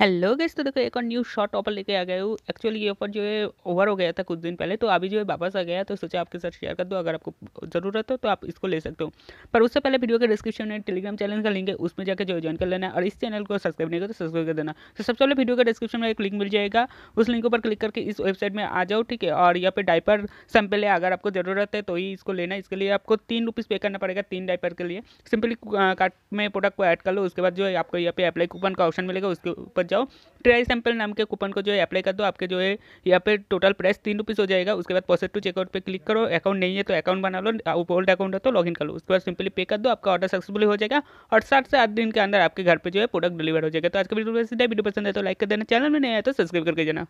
hello guys तो देखो एक और न्यू शॉर्ट ऑफर लेके आ गया हूँ एक्चुअली ये ऑफर जो है ओवर हो गया था कुछ दिन पहले तो अभी जो है वापस आ गया तो सोचा आपके साथ शेयर कर दो अगर आपको ज़रूरत हो तो आप इसको ले सकते हो पर उससे पहले वीडियो के डिस्क्रिप्शन में टेलीग्राम चैनल का लिंक है उसमें जाकर जो ज्वाइन कर लेना और इस चैनल को सब्सक्राइब नहीं करो तो सब्सक्राइब कर देना तो सबसे पहले वीडियो के डिस्क्रिप्शन में एक लिंक मिल जाएगा उस लिंक पर क्लिक करके इस वेबसाइट में आ जाओ ठीक है और यहाँ पर डाइपर सैम्पल है अगर आपको ज़रूरत है तो ही इसको लेना इसके लिए आपको तीन रुपीज़ पे करना पड़ेगा तीन डाइपर के लिए सिंपली कार्ट में प्रोडक्ट को ऐड कर लो उसके बाद जो है आपको यहाँ पे अप्लाई कूपन का ऑप्शन मिलेगा उसके ऊपर पास जाओ ट्राई सैम्पल नाम के कूपन को जो है अप्लाई कर दो आपके जो है यहाँ पे टोटल प्राइस तीन रुपीज़ हो जाएगा उसके बाद पॉजिटिव चेकआउट पे क्लिक करो अकाउंट नहीं है तो अकाउंट बना लो ओल्ड अकाउंट है तो लॉगिन कर लो उसके बाद सिंपली पे कर दो आपका ऑर्डर सक्सेसफुल हो जाएगा और सात से आठ दिन के अंदर आपके घर पर जो है प्रोडक्ट डिलीवर हो जाएगा तो आज का वीडियो सीधा वीडियो पसंद तो है तो लाइक कर देना चैनल में नहीं आया तो सब्सक्राइब करके जाना